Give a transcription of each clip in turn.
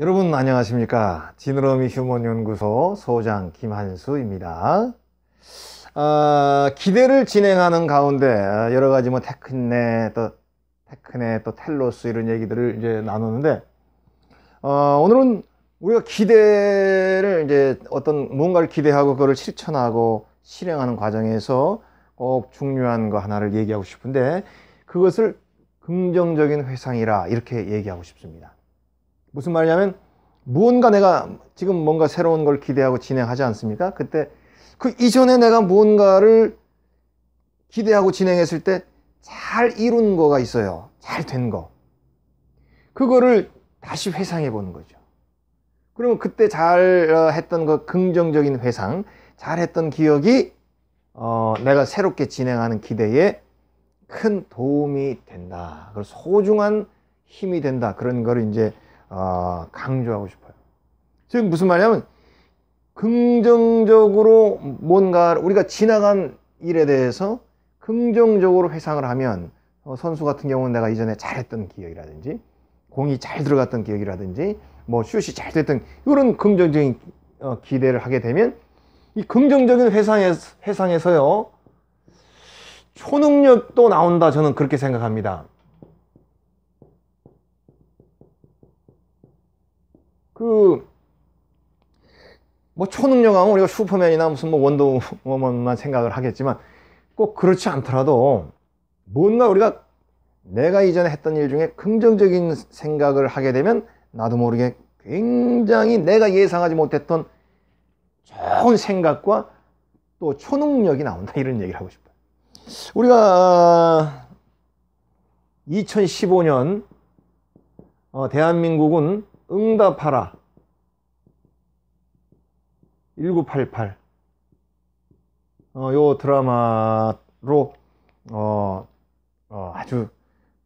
여러분 안녕하십니까 지느러미 휴먼 연구소 소장 김한수입니다 어, 기대를 진행하는 가운데 아, 여러 가지 뭐 테크네 또 테크네 또 텔로스 이런 얘기들을 이제 나누는데 어, 오늘은 우리가 기대를 이제 어떤 뭔가를 기대하고 그걸 실천하고 실행하는 과정에서 꼭 중요한 거 하나를 얘기하고 싶은데 그것을 긍정적인 회상이라 이렇게 얘기하고 싶습니다. 무슨 말이냐면 무언가 내가 지금 뭔가 새로운 걸 기대하고 진행하지 않습니까? 그때 그 이전에 내가 무언가를 기대하고 진행했을 때 잘 이룬 거가 있어요. 잘 된 거. 그거를 다시 회상해 보는 거죠. 그러면 그때 잘 어, 했던 그 긍정적인 회상, 잘 했던 기억이 어, 내가 새롭게 진행하는 기대에 큰 도움이 된다. 그 소중한 힘이 된다. 그런 거 이제 아, 강조하고 싶어요. 지금 무슨 말이냐면 긍정적으로 뭔가 우리가 지나간 일에 대해서 긍정적으로 회상을 하면 어, 선수 같은 경우는 내가 이전에 잘했던 기억이라든지 공이 잘 들어갔던 기억이라든지 뭐 슛이 잘 됐던 이런 긍정적인 어, 기대를 하게 되면 이 긍정적인 회상에서, 회상에서요 초능력도 나온다 저는 그렇게 생각합니다. 그, 뭐 초능력하면 우리가 슈퍼맨이나 무슨 뭐 원더우먼만 생각을 하겠지만 꼭 그렇지 않더라도 뭔가 우리가 내가 이전에 했던 일 중에 긍정적인 생각을 하게 되면 나도 모르게 굉장히 내가 예상하지 못했던 좋은 생각과 또 초능력이 나온다 이런 얘기를 하고 싶어요. 우리가 2015년 어, 대한민국은 응답하라 1988 어, 요 드라마로 어, 어, 아주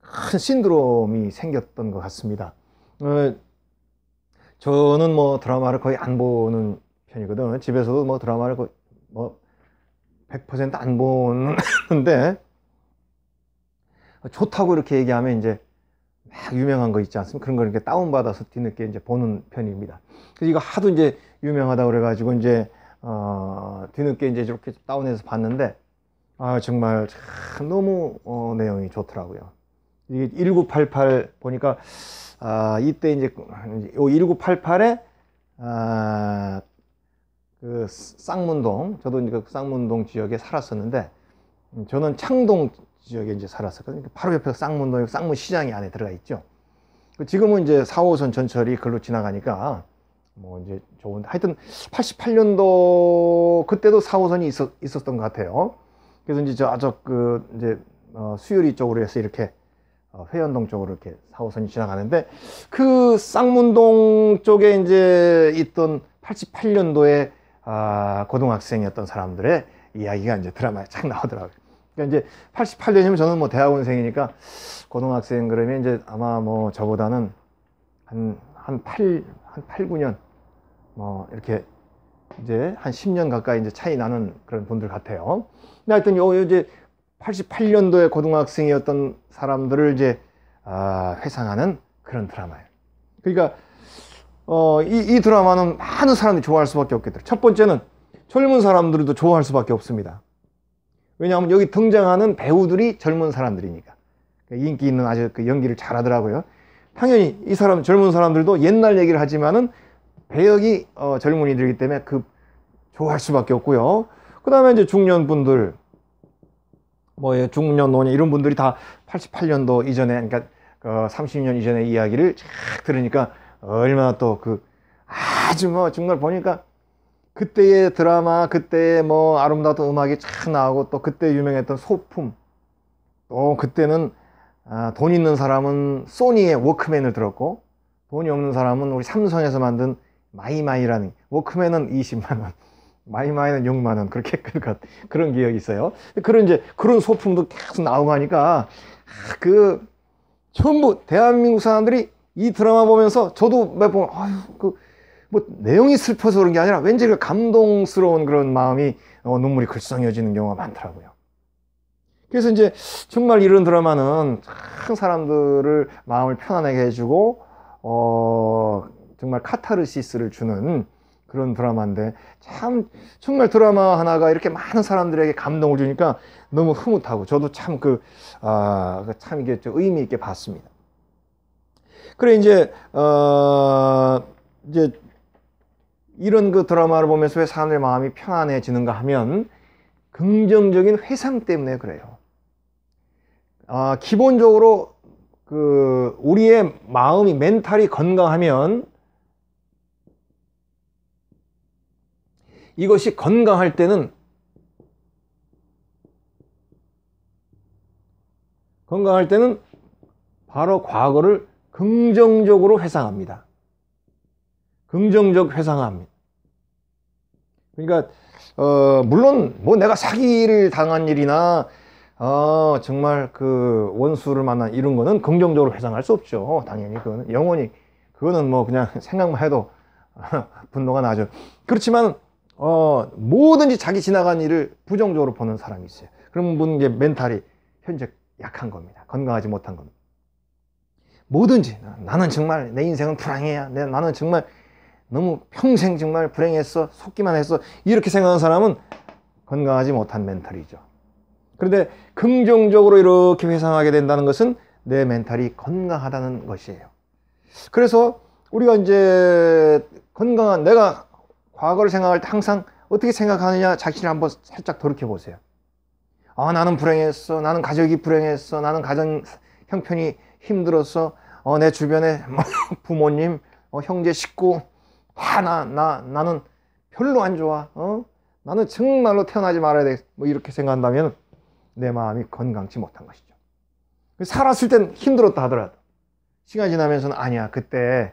큰 신드롬이 생겼던 것 같습니다. 어, 저는 뭐 드라마를 거의 안 보는 편이거든. 집에서도 뭐 드라마를 거의 뭐 100%안 보는데 좋다고 이렇게 얘기하면 이제 막 유명한 거 있지 않습니까? 그런 걸 이렇게 다운받아서 뒤늦게 이제 보는 편입니다. 그래서 이거 하도 이제 유명하다 고 그래가지고 이제, 어, 뒤늦게 이제 이렇게 다운해서 봤는데, 아, 정말 참 너무, 어, 내용이 좋더라고요. 이게 1988 보니까, 아, 이때 이제, 요 1988에, 아, 그 쌍문동, 저도 이제 그 쌍문동 지역에 살았었는데, 음, 저는 창동 지역에 이제 살았었거든요. 바로 옆에 쌍문동역 쌍문 시장이 안에 들어가 있죠. 그 지금은 이제 4, 5호선 전철이 글로 지나가니까 뭐 이제 좋은 하여튼 88년도 그때도 4, 5호선이 있었, 있었던 것 같아요. 그래서 이제 저 아적 그 이제 어, 수유리 쪽으로 해서 이렇게 어, 회원동 쪽으로 이렇게 4, 5호선이 지나가는데 그 쌍문동 쪽에 이제 있던 88년도에 아, 고등학생이었던 사람들의 이야기가 이제 드라마에 쫙 나오더라고요. 그러니까 이제 88년이면 저는 뭐 대학원생이니까 고등학생 그러면 이제 아마 뭐 저보다는 한, 한 8, 한 8, 9년 뭐 이렇게 이제 한 10년 가까이 이제 차이 나는 그런 분들 같아요. 근데 하여튼 요 이제 88년도에 고등학생이었던 사람들을 이제 아, 회상하는 그런 드라마예요. 그러니까 어, 이, 이 드라마는 많은 사람들이 좋아할 수밖에 없겠죠첫 번째는 젊은 사람들도 좋아할 수밖에 없습니다. 왜냐하면 여기 등장하는 배우들이 젊은 사람들이니까. 그러니까 인기 있는 아주 그 연기를 잘 하더라고요. 당연히 이 사람, 젊은 사람들도 옛날 얘기를 하지만은 배역이 어, 젊은이들이기 때문에 그 좋아할 수밖에 없고요. 그 다음에 이제 중년분들, 뭐 중년 노년 이런 분들이 다 88년도 이전에, 그러니까 어, 30년 이전의 이야기를 쫙 들으니까 얼마나 또 그 아주 뭐 정말 보니까 그때의 드라마, 그때의 뭐 아름다웠던 음악이 착 나오고 또 그때 유명했던 소품. 또 그때는 아, 돈 있는 사람은 소니의 워크맨을 들었고 돈이 없는 사람은 우리 삼성에서 만든 마이마이라는 워크맨은 20만 원, 마이마이는 6만 원 그렇게 그런 그런 기억이 있어요. 그런 이제 그런 소품도 계속 나오고 하니까 아, 그 전부 대한민국 사람들이 이 드라마 보면서 저도 몇번 아유 그뭐 내용이 슬퍼서 그런 게 아니라 왠지 그 감동스러운 그런 마음이 어, 눈물이 글썽여지는 경우가 많더라고요. 그래서 이제 정말 이런 드라마는 참 사람들을 마음을 편안하게 해주고 어, 정말 카타르시스를 주는 그런 드라마인데 참 정말 드라마 하나가 이렇게 많은 사람들에게 감동을 주니까 너무 흐뭇하고 저도 참 그 아참 아, 그 이게 의미 있게 봤습니다. 그래 이제 어 이제 이런 그 드라마를 보면서 왜 사람들의 마음이 편안해지는가 하면 긍정적인 회상 때문에 그래요. 아, 기본적으로 그 우리의 마음이 멘탈이 건강하면 이것이 건강할 때는 건강할 때는 바로 과거를 긍정적으로 회상합니다. 긍정적 회상합니다. 그러니까 어, 물론 뭐 내가 사기를 당한 일이나 어, 정말 그 원수를 만난 이런 거는 긍정적으로 회상할 수 없죠. 당연히 그거는 영원히 그거는 뭐 그냥 생각만 해도 분노가 나죠. 그렇지만 어, 뭐든지 자기 지나간 일을 부정적으로 보는 사람이 있어요. 그런 분의 멘탈이 현재 약한 겁니다. 건강하지 못한 겁니다. 뭐든지 나는 정말 내 인생은 불행해야 나는 정말 너무 평생 정말 불행했어, 속기만 했어, 이렇게 생각하는 사람은 건강하지 못한 멘탈이죠. 그런데 긍정적으로 이렇게 회상하게 된다는 것은 내 멘탈이 건강하다는 것이에요. 그래서 우리가 이제 건강한, 내가 과거를 생각할 때 항상 어떻게 생각하느냐 자신을 한번 살짝 돌이켜 보세요. 아, 나는 불행했어. 나는 가족이 불행했어. 나는 가정 형편이 힘들었어. 어, 내 주변에 부모님, 어, 형제, 식구, 아, 나, 나, 나는 별로 안 좋아. 어? 나는 정말로 태어나지 말아야 돼. 뭐 이렇게 생각한다면 내 마음이 건강치 못한 것이죠. 그 살았을 땐 힘들었다 하더라도 시간 지나면서는 아니야. 그때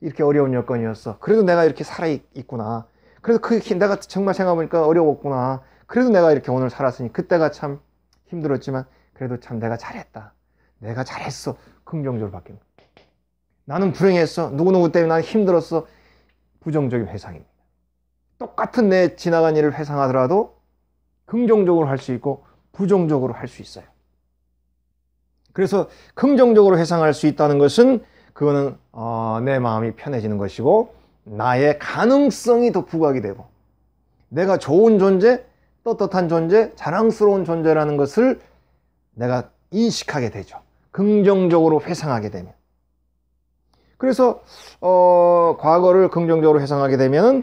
이렇게 어려운 여건이었어. 그래도 내가 이렇게 살아있구나. 그래도 그 내가 정말 생각해보니까 어려웠구나. 그래도 내가 이렇게 오늘 살았으니 그때가 참 힘들었지만 그래도 참 내가 잘했다. 내가 잘했어. 긍정적으로 바뀌는. 나는 불행했어. 누구누구 때문에 나 힘들었어. 부정적인 회상입니다. 똑같은 내 지나간 일을 회상하더라도 긍정적으로 할 수 있고 부정적으로 할 수 있어요. 그래서 긍정적으로 회상할 수 있다는 것은 그거는 어, 내 마음이 편해지는 것이고 나의 가능성이 더 부각이 되고 내가 좋은 존재, 떳떳한 존재, 자랑스러운 존재라는 것을 내가 인식하게 되죠. 긍정적으로 회상하게 되면. 그래서 어, 과거를 긍정적으로 회상하게 되면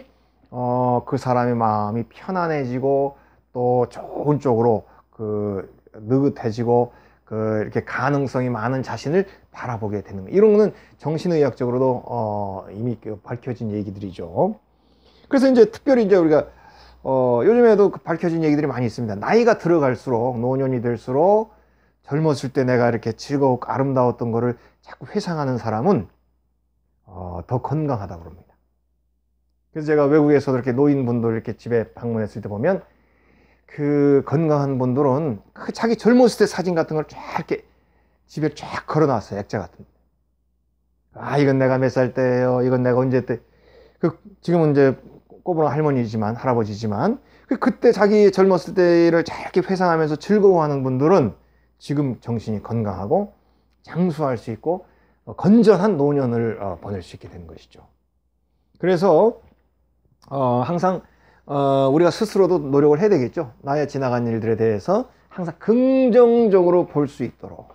어, 그 사람의 마음이 편안해지고 또 좋은 쪽으로 그 느긋해지고 그 이렇게 가능성이 많은 자신을 바라보게 되는 거. 예요 이런 거는 정신의학적으로도 어, 이미 그 밝혀진 얘기들이죠. 그래서 이제 특별히 이제 우리가 어, 요즘에도 그 밝혀진 얘기들이 많이 있습니다. 나이가 들어갈수록 노년이 될수록 젊었을 때 내가 이렇게 즐겁고 아름다웠던 거를 자꾸 회상하는 사람은 어, 더 건강하다고 그럽니다. 그래서 제가 외국에서 이렇게 노인분들 이렇게 집에 방문했을 때 보면 그 건강한 분들은 그 자기 젊었을 때 사진 같은 걸쫙 이렇게 집에 쫙 걸어놨어요. 액자 같은. 아, 이건 내가 몇 살 때예요. 이건 내가 언제 때. 그 지금은 이제 꼬부랑 할머니지만 할아버지지만 그 그때 자기 젊었을 때를 잘 이렇게 회상하면서 즐거워하는 분들은 지금 정신이 건강하고 장수할 수 있고 어, 건전한 노년을 어, 보낼 수 있게 된 것이죠. 그래서 어, 항상 우리가 스스로도 노력을 해야 되겠죠. 나의 지나간 일들에 대해서 항상 긍정적으로 볼 수 있도록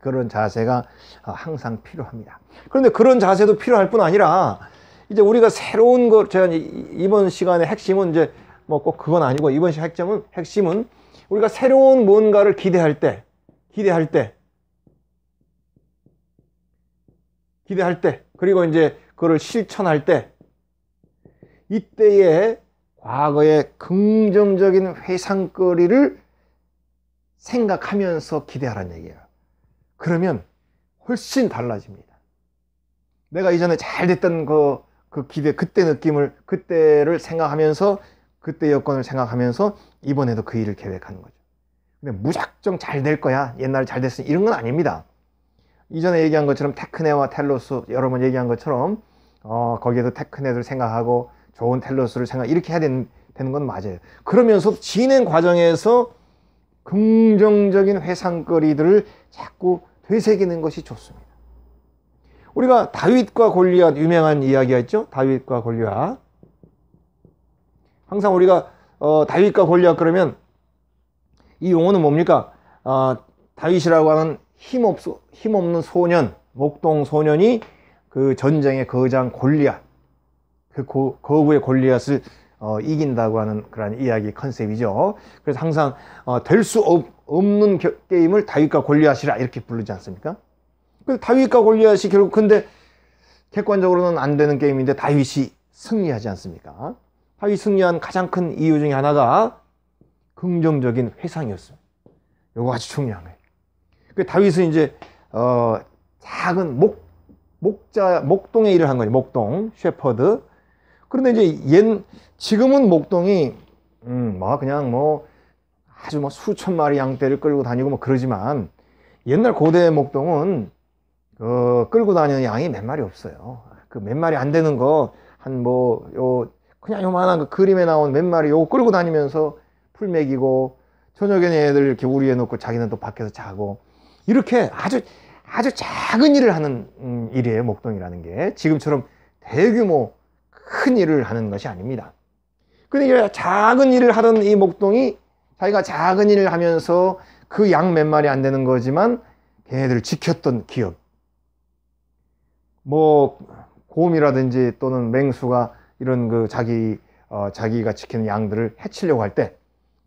그런 자세가 항상 필요합니다. 그런데 그런 자세도 필요할 뿐 아니라 이제 우리가 새로운 걸 제가 이번 시간의 핵심은 이제 뭐 꼭 그건 아니고 이번 시 핵점은 핵심은 우리가 새로운 뭔가를 기대할 때 기대할 때 기대할 때 그리고 이제 그걸 실천할 때 이때에 과거의 긍정적인 회상거리를 생각하면서 기대하라는 얘기예요. 그러면 훨씬 달라집니다. 내가 이전에 잘 됐던 그, 그 기대, 그때 느낌을, 그때를 생각하면서, 그때 여건을 생각하면서, 이번에도 그 일을 계획하는 거죠. 근데 무작정 잘 될 거야. 옛날에 잘 됐으니 이런 건 아닙니다. 이전에 얘기한 것처럼 테크네와 텔로스 여러 분 얘기한 것처럼 어, 거기에도 테크네를 생각하고 좋은 텔로스를 생각 이렇게 해야 되는, 되는 건 맞아요. 그러면서 진행 과정에서 긍정적인 회상거리들을 자꾸 되새기는 것이 좋습니다. 우리가 다윗과 골리앗 유명한 이야기가 있죠. 다윗과 골리앗. 항상 우리가 어, 다윗과 골리앗 그러면 이 용어는 뭡니까? 어, 다윗이라고 하는 힘없, 힘없는 소년, 목동 소년이 그 전쟁의 거장 골리앗, 그 고, 거부의 골리앗을 어, 이긴다고 하는 그런 이야기 컨셉이죠. 그래서 항상 어, 될수 없는 겨, 게임을 다윗과 골리앗이라 이렇게 부르지 않습니까? 그 다윗과 골리앗이 결국 근데 객관적으로는 안 되는 게임인데 다윗이 승리하지 않습니까? 다윗 승리한 가장 큰 이유 중에 하나가 긍정적인 회상이었어요. 이거 아주 중요한 거예요. 그 다윗은 이제 어, 작은 목 목자 목동에 일을 한 거죠. 목동 셰퍼드. 그런데 이제 옛 지금은 목동이 음, 막 뭐 그냥 뭐 아주 뭐 수천 마리 양떼를 끌고 다니고 뭐 그러지만 옛날 고대 목동은 어, 끌고 다니는 양이 몇 마리 없어요. 그 몇 마리 안 되는 거 한 뭐 요 그냥 요만한 그 그림에 나온 몇 마리 요 끌고 다니면서 풀 먹이고 저녁에 애들 이렇게 우리에 놓고 자기는 또 밖에서 자고 이렇게 아주 아주 작은 일을 하는 음, 일이에요. 목동이라는 게 지금처럼 대규모 큰 일을 하는 것이 아닙니다. 그런데 작은 일을 하던 이 목동이 자기가 작은 일을 하면서 그 양 몇 마리 안 되는 거지만 걔네들을 지켰던 기업. 뭐 곰이라든지 또는 맹수가 이런 그 자기 어, 자기가 지키는 양들을 해치려고 할 때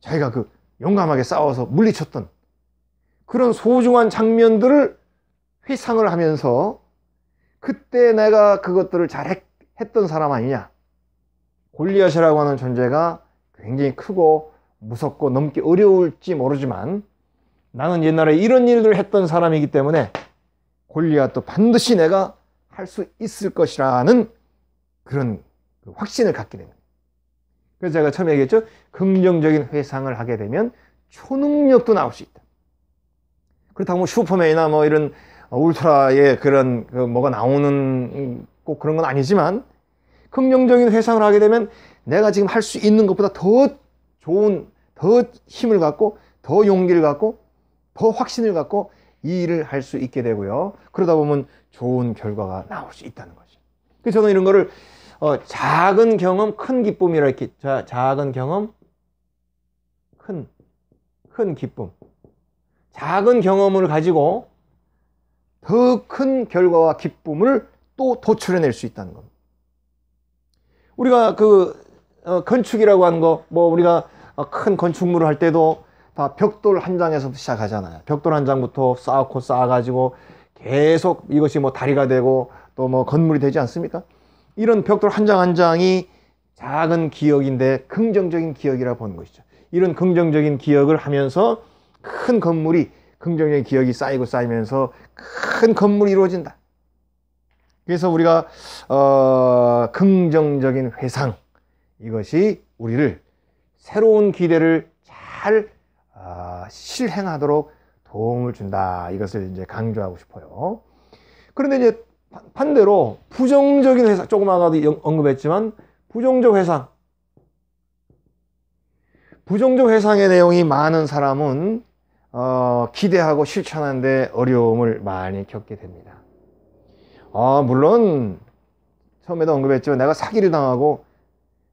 자기가 그 용감하게 싸워서 물리쳤던 그런 소중한 장면들을 회상을 하면서 그때 내가 그것들을 잘 했던 사람 아니냐. 골리앗이라고 하는 존재가 굉장히 크고 무섭고 넘기 어려울지 모르지만 나는 옛날에 이런 일들을 했던 사람이기 때문에 골리앗도 반드시 내가 할 수 있을 것이라는 그런 그 확신을 갖게 됩니다. 그래서 제가 처음에 얘기했죠. 긍정적인 회상을 하게 되면 초능력도 나올 수 있다. 그렇다고 뭐 슈퍼맨이나 뭐 이런 울트라의 그런 그 뭐가 나오는 꼭 그런 건 아니지만 긍정적인 회상을 하게 되면 내가 지금 할 수 있는 것보다 더 좋은 더 힘을 갖고 더 용기를 갖고 더 확신을 갖고 이 일을 할 수 있게 되고요. 그러다 보면 좋은 결과가 나올 수 있다는 거죠. 그래서 저는 이런 거를 어, 작은 경험, 큰 기쁨이라 이렇게 자, 작은 경험, 큰, 큰 기쁨. 작은 경험을 가지고 더 큰 결과와 기쁨을 또 도출해낼 수 있다는 겁니다. 우리가 그 어, 건축이라고 하는 거, 뭐 우리가 어, 큰 건축물을 할 때도 다 벽돌 한 장에서부터 시작하잖아요. 벽돌 한 장부터 쌓고 쌓아가지고 계속 이것이 뭐 다리가 되고 또 뭐 건물이 되지 않습니까? 이런 벽돌 한 장한 한 장이 작은 기억인데 긍정적인 기억이라 고 보는 것이죠. 이런 긍정적인 기억을 하면서 큰 건물이 긍정적인 기억이 쌓이고 쌓이면서 큰 건물이 이루어진다. 그래서 우리가 어, 긍정적인 회상 이것이 우리를 새로운 기대를 잘 어, 실행하도록 도움을 준다. 이것을 이제 강조하고 싶어요. 그런데 이제 반대로 부정적인 회상 조금 아까도 언급했지만 부정적 회상 부정적 회상의 내용이 많은 사람은 어, 기대하고 실천하는데 어려움을 많이 겪게 됩니다. 아, 물론 처음에도 언급했지만 내가 사기를 당하고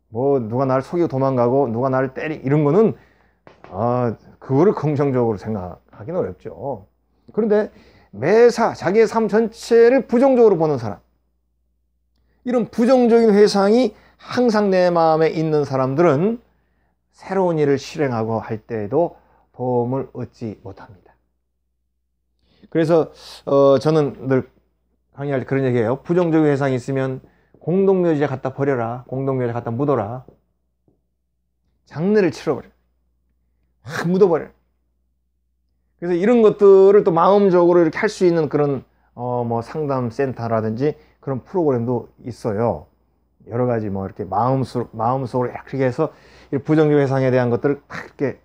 뭐 누가 나를 속이고 도망가고 누가 나를 때리 이런 거는 아, 그거를 긍정적으로 생각하기는 어렵죠. 그런데 매사 자기의 삶 전체를 부정적으로 보는 사람. 이런 부정적인 회상이 항상 내 마음에 있는 사람들은 새로운 일을 실행하고 할 때에도 보험을 얻지 못합니다. 그래서 어, 저는 늘 강의할 때 그런 얘기예요. 부정적인 회상 있으면 공동묘지에 갖다 버려라. 공동묘지에 갖다 묻어라. 장례를 치러버려. 확 묻어버려. 그래서 이런 것들을 또 마음적으로 이렇게 할 수 있는 그런 어뭐 상담 센터라든지 그런 프로그램도 있어요. 여러 가지 뭐 이렇게 마음속 마음속으로 이렇게 해서 부정적 회상에 대한 것들을 탁 이렇게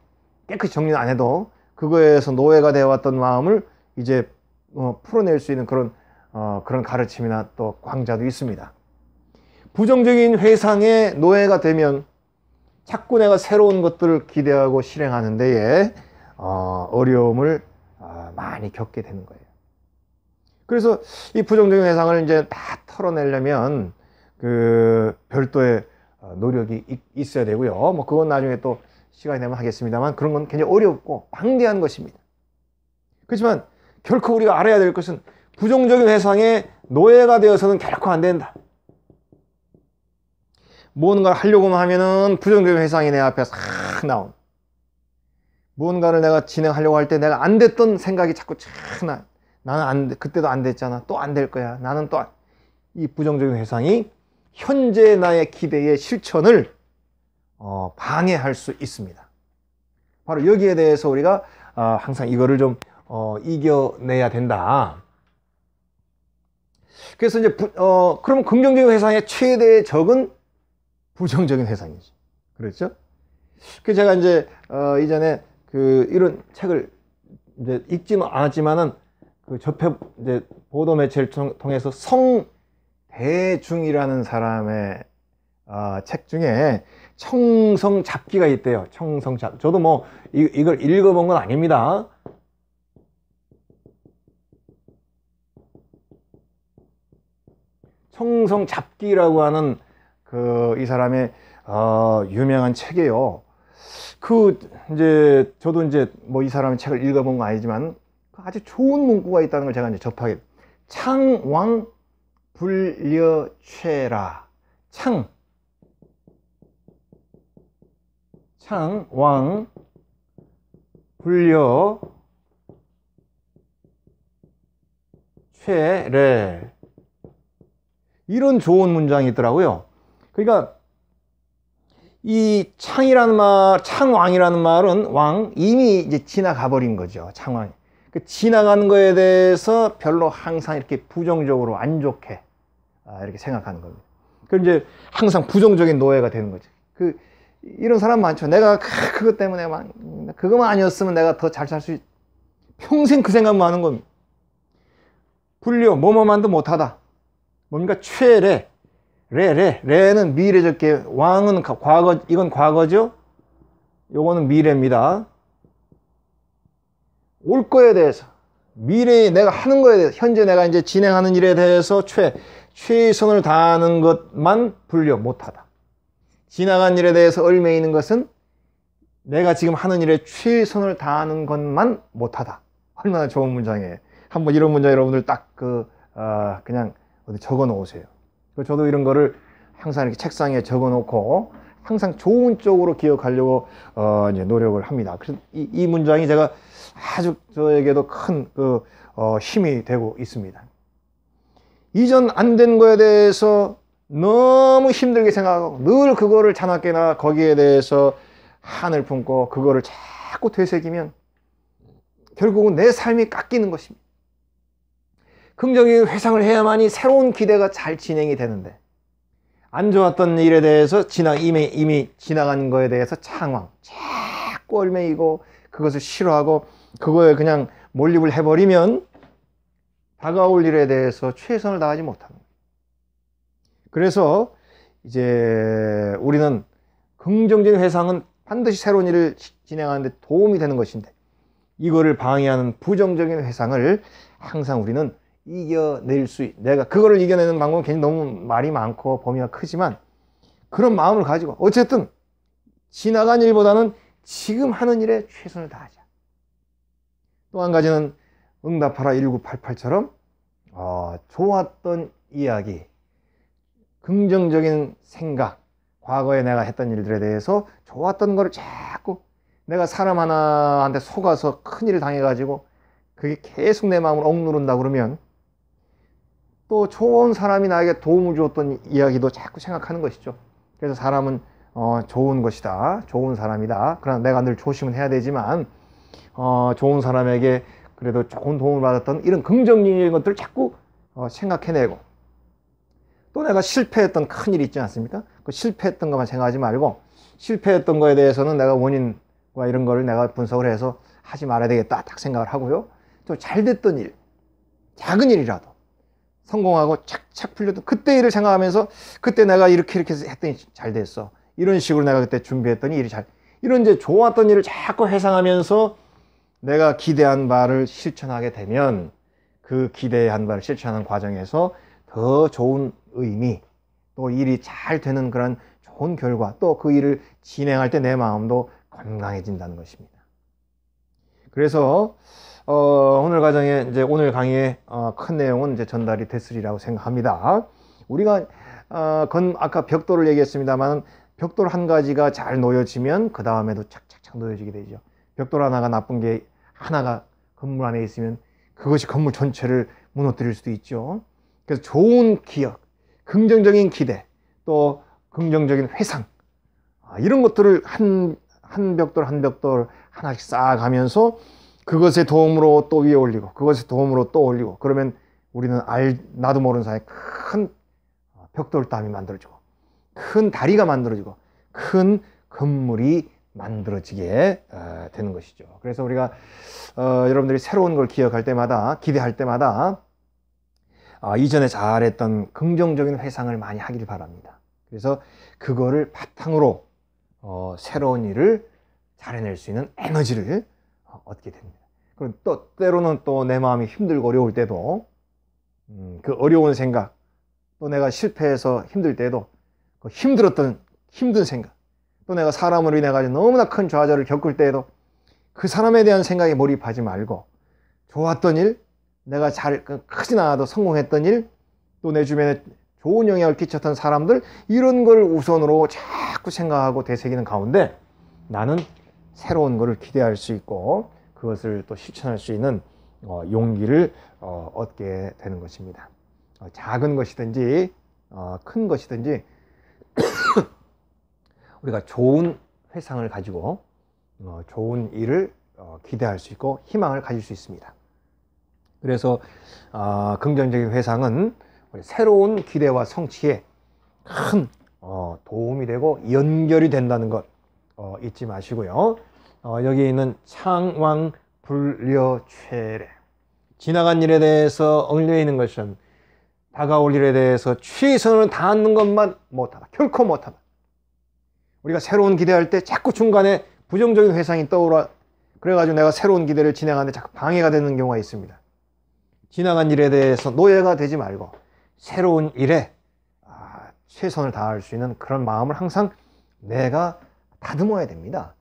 깨끗이 정리안 해도 그거에서 노예가 되어왔던 마음을 이제 어, 풀어낼 수 있는 그런 어, 그런 가르침이나 또 강좌도 있습니다. 부정적인 회상의 노예가 되면 자꾸 내가 새로운 것들을 기대하고 실행하는 데에 어, 어려움을 어, 많이 겪게 되는 거예요. 그래서 이 부정적인 회상을 이제 다 털어내려면 그 별도의 어, 노력이 있어야 되고요. 뭐 그건 나중에 또 시간이 되면 하겠습니다만 그런 건 굉장히 어렵고 방대한 것입니다. 그렇지만 결코 우리가 알아야 될 것은 부정적인 회상에 노예가 되어서는 결코 안 된다. 무언가를 하려고만 하면은 부정적인 회상이 내 앞에 싹 나온. 무언가를 내가 진행하려고 할 때 내가 안 됐던 생각이 자꾸 착 나. 나는 안, 그때도 안 됐잖아. 또 안 될 거야. 나는 또이 부정적인 회상이 현재 나의 기대의 실천을 어, 방해할 수 있습니다. 바로 여기에 대해서 우리가 어, 항상 이거를 좀 어, 이겨내야 된다. 그래서 이제 부, 어, 그러면 긍정적인 회상의 최대 적은 부정적인 회상이죠. 그렇죠? 그 제가 이제 어, 이전에 그 이런 책을 이제 읽지는 않았지만은 그 접해 이제 보도 매체를 통해서 성 대중이라는 사람의 어, 책 중에 청성 잡기가 있대요. 청성 잡. 저도 뭐 이, 이걸 읽어본 건 아닙니다. 청성 잡기라고 하는 그 이 사람의 어, 유명한 책이에요. 그 이제 저도 이제 뭐 이 사람의 책을 읽어본 건 아니지만 그 아주 좋은 문구가 있다는 걸 제가 이제 접하게 창왕 불려최라 창 창, 왕, 불려, 최, 레 이런 좋은 문장이 있더라고요. 그러니까 이 창이라는 말, 창왕이라는 말은 왕 이미 이제 지나가 버린 거죠. 창왕. 그 지나가는 거에 대해서 별로 항상 이렇게 부정적으로 안 좋게 아, 이렇게 생각하는 겁니다. 그럼 이제 항상 부정적인 노예가 되는 거죠. 그 이런 사람 많죠. 내가 그것 때문에 막 그것만 아니었으면 내가 더 잘 살수 있. 평생 그 생각만 하는 겁니다. 불려 뭐뭐만도 못하다. 뭡니까 최레 레레 레는 미래적계 왕은 과거 이건 과거죠. 요거는 미래입니다. 올 거에 대해서 미래에 내가 하는 거에 대해서 현재 내가 이제 진행하는 일에 대해서 최 최선을 다하는 것만 불려 못하다. 지나간 일에 대해서 얼매이는 것은 내가 지금 하는 일에 최선을 다하는 것만 못하다. 얼마나 좋은 문장이에요. 한번 이런 문장 여러분들 딱그 어, 그냥 어디 적어 놓으세요. 그 저도 이런 거를 항상 이렇게 책상에 적어 놓고 항상 좋은 쪽으로 기억하려고 어, 이제 노력을 합니다. 그래서 이, 이 문장이 제가 아주 저에게도 큰그 어, 힘이 되고 있습니다. 이전 안 된 거에 대해서 너무 힘들게 생각하고 늘 그거를 자나깨나 거기에 대해서 한을 품고 그거를 자꾸 되새기면 결국은 내 삶이 깎이는 것입니다. 긍정의 회상을 해야만이 새로운 기대가 잘 진행이 되는데 안 좋았던 일에 대해서 지나 이미 이미 지나간 거에 대해서 창황 자꾸 얼매이고 그것을 싫어하고 그거에 그냥 몰입을 해버리면 다가올 일에 대해서 최선을 다하지 못합니다. 그래서 이제 우리는 긍정적인 회상은 반드시 새로운 일을 진행하는데 도움이 되는 것인데 이거를 방해하는 부정적인 회상을 항상 우리는 이겨낼 수 있, 내가 그거를 이겨내는 방법은 괜히 너무 말이 많고 범위가 크지만 그런 마음을 가지고 어쨌든 지나간 일보다는 지금 하는 일에 최선을 다하자. 또 한 가지는 응답하라 1988처럼 어, 좋았던 이야기 긍정적인 생각, 과거에 내가 했던 일들에 대해서 좋았던 거를 자꾸 내가 사람 하나한테 속아서 큰일을 당해가지고 그게 계속 내 마음을 억누른다 그러면 또 좋은 사람이 나에게 도움을 주었던 이야기도 자꾸 생각하는 것이죠. 그래서 사람은 어, 좋은 것이다, 좋은 사람이다. 그러나 내가 늘 조심은 해야 되지만 어, 좋은 사람에게 그래도 좋은 도움을 받았던 이런 긍정적인 것들을 자꾸 어, 생각해내고 또 내가 실패했던 큰 일 있지 않습니까? 그 실패했던 것만 생각하지 말고 실패했던 거에 대해서는 내가 원인과 이런 거를 내가 분석을 해서 하지 말아야 되겠다 딱 생각을 하고요. 또 잘 됐던 일, 작은 일이라도 성공하고 착착 풀렸던 그때 일을 생각하면서 그때 내가 이렇게 이렇게 했더니 잘 됐어. 이런 식으로 내가 그때 준비했더니 일이 잘 이런 이제 좋았던 일을 자꾸 회상하면서 내가 기대한 바를 실천하게 되면 그 기대한 바를 실천하는 과정에서 더 좋은 의미, 또 일이 잘 되는 그런 좋은 결과, 또 그 일을 진행할 때 내 마음도 건강해진다는 것입니다. 그래서 어, 오늘 과정에 이제 오늘 강의의 어, 큰 내용은 이제 전달이 됐으리라고 생각합니다. 우리가 어, 건 아까 벽돌을 얘기했습니다만 벽돌 한 가지가 잘 놓여지면 그 다음에도 착착착 놓여지게 되죠. 벽돌 하나가 나쁜 게 하나가 건물 안에 있으면 그것이 건물 전체를 무너뜨릴 수도 있죠. 그래서 좋은 기억, 긍정적인 기대, 또 긍정적인 회상, 아, 이런 것들을 한, 한 벽돌 한 벽돌 하나씩 쌓아가면서 그것의 도움으로 또 위에 올리고, 그것의 도움으로 또 올리고, 그러면 우리는 알, 나도 모르는 사이에 큰 벽돌 땀이 만들어지고, 큰 다리가 만들어지고, 큰 건물이 만들어지게 어, 되는 것이죠. 그래서 우리가 어, 여러분들이 새로운 걸 기억할 때마다 기대할 때마다 아, 이전에 잘했던 긍정적인 회상을 많이 하길 바랍니다. 그래서 그거를 바탕으로 어, 새로운 일을 잘해낼 수 있는 에너지를 어, 얻게 됩니다. 그리고 또 때로는 또 내 마음이 힘들고 어려울 때도 음, 그 어려운 생각 또 내가 실패해서 힘들 때도 그 힘들었던 힘든 생각 또 내가 사람으로 인해 가지고 너무나 큰 좌절을 겪을 때에도 그 사람에 대한 생각에 몰입하지 말고 좋았던 일 내가 잘 그, 크진 않아도 성공했던 일, 또 내 주변에 좋은 영향을 끼쳤던 사람들 이런 걸 우선으로 자꾸 생각하고 되새기는 가운데 나는 새로운 것을 기대할 수 있고 그것을 또 실천할 수 있는 어, 용기를 어, 얻게 되는 것입니다. 어, 작은 것이든지 큰 것이든지 우리가 좋은 회상을 가지고 좋은 일을 기대할 수 있고 희망을 가질 수 있습니다. 그래서 어, 긍정적인 회상은 새로운 기대와 성취에 큰 어, 도움이 되고 연결이 된다는 것 어, 잊지 마시고요. 어, 여기 있는 창왕 불려최례 지나간 일에 대해서 얽매이는 것은 다가올 일에 대해서 최선을 다하는 것만 못하다. 결코 못하다. 우리가 새로운 기대할 때 자꾸 중간에 부정적인 회상이 떠오라 그래가지고 내가 새로운 기대를 진행하는데 자꾸 방해가 되는 경우가 있습니다. 지나간 일에 대해서 노예가 되지 말고 새로운 일에 아, 최선을 다할 수 있는 그런 마음을 항상 내가 다듬어야 됩니다.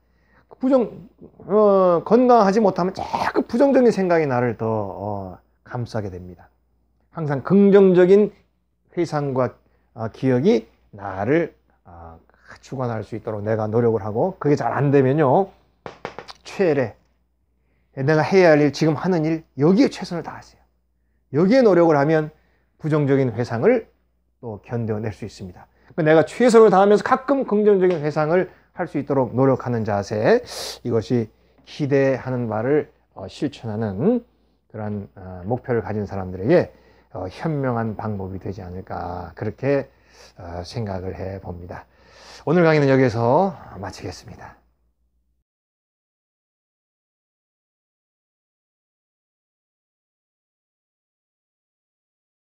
그 부정 어, 건강하지 못하면 자꾸 부정적인 생각이 나를 더 어, 감싸게 됩니다. 항상 긍정적인 회상과 어, 기억이 나를 어, 주관할 수 있도록 내가 노력을 하고 그게 잘 안 되면요 최애 내가 해야 할 일 지금 하는 일 여기에 최선을 다하세요. 여기에 노력을 하면 부정적인 회상을 또 견뎌낼 수 있습니다. 그러니까 내가 최선을 다하면서 가끔 긍정적인 회상을 할 수 있도록 노력하는 자세 이것이 기대하는 바를 어, 실천하는 그러 어, 목표를 가진 사람들에게 어, 현명한 방법이 되지 않을까 그렇게 생각을 해 봅니다. 오늘 강의는 여기서 마치겠습니다.